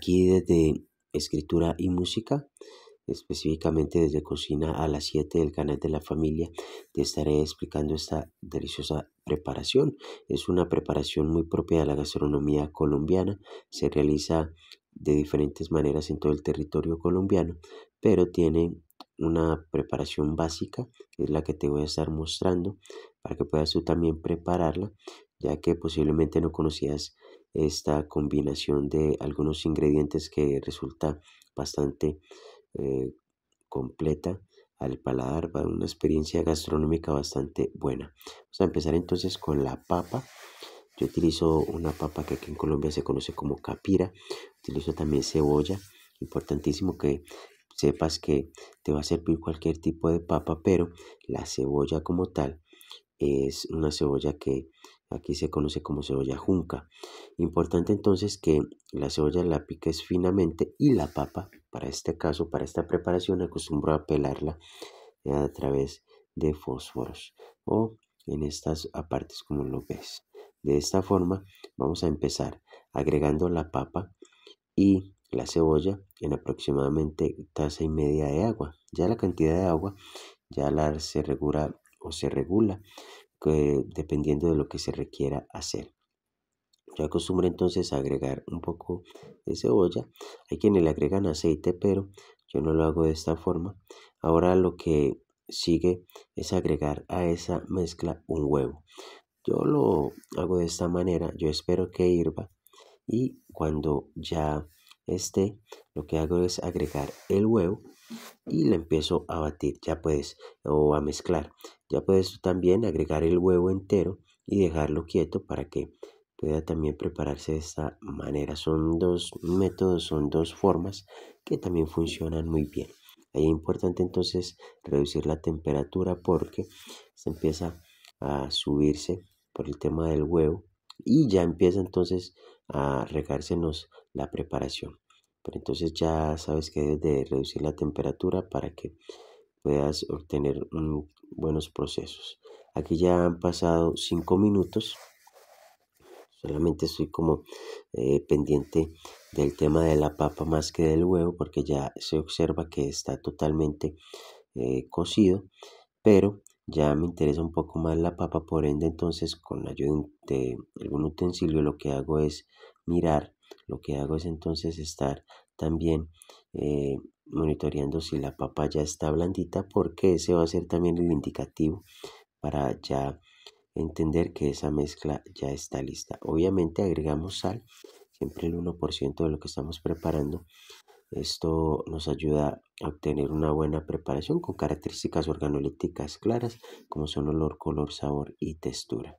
Aquí desde escritura y música, específicamente desde cocina a las 7 del canal de la familia, te estaré explicando esta deliciosa preparación. Es una preparación muy propia de la gastronomía colombiana. Se realiza de diferentes maneras en todo el territorio colombiano, pero tiene una preparación básica, que es la que te voy a estar mostrando, para que puedas tú también prepararla, ya que posiblemente no conocías esta combinación de algunos ingredientes que resulta bastante eh, completa al paladar, para una experiencia gastronómica bastante buena. Vamos a empezar entonces con la papa. Yo utilizo una papa que aquí en Colombia se conoce como capira. Utilizo también cebolla. Importantísimo que sepas que te va a servir cualquier tipo de papa, pero la cebolla como tal es una cebolla que aquí se conoce como cebolla junca. Importante entonces que la cebolla la piques finamente y la papa, para este caso, para esta preparación, acostumbro a pelarla eh, a través de fósforos o en estas partes como lo ves. De esta forma vamos a empezar agregando la papa y la cebolla en aproximadamente taza y media de agua. Ya la cantidad de agua ya la se regula o se regula dependiendo de lo que se requiera hacer. Yo acostumbro entonces a agregar un poco de cebolla. Hay quienes le agregan aceite, pero yo no lo hago de esta forma. Ahora lo que sigue es agregar a esa mezcla un huevo. Yo lo hago de esta manera, yo espero que hirva y cuando ya este lo que hago es agregar el huevo y le empiezo a batir ya puedes o a mezclar ya puedes también agregar el huevo entero y dejarlo quieto para que pueda también prepararse de esta manera son dos métodos son dos formas que también funcionan muy bien ahí es importante entonces reducir la temperatura porque se empieza a subirse por el tema del huevo y ya empieza entonces a regársenos la preparación. Pero entonces ya sabes que debes de reducir la temperatura para que puedas obtener buenos procesos. Aquí ya han pasado 5 minutos. Solamente estoy como eh, pendiente del tema de la papa más que del huevo porque ya se observa que está totalmente eh, cocido. Pero ya me interesa un poco más la papa, por ende entonces con la ayuda de algún utensilio lo que hago es mirar, lo que hago es entonces estar también eh, monitoreando si la papa ya está blandita porque ese va a ser también el indicativo para ya entender que esa mezcla ya está lista. Obviamente agregamos sal, siempre el 1% de lo que estamos preparando esto nos ayuda a obtener una buena preparación con características organolíticas claras como son olor, color, sabor y textura.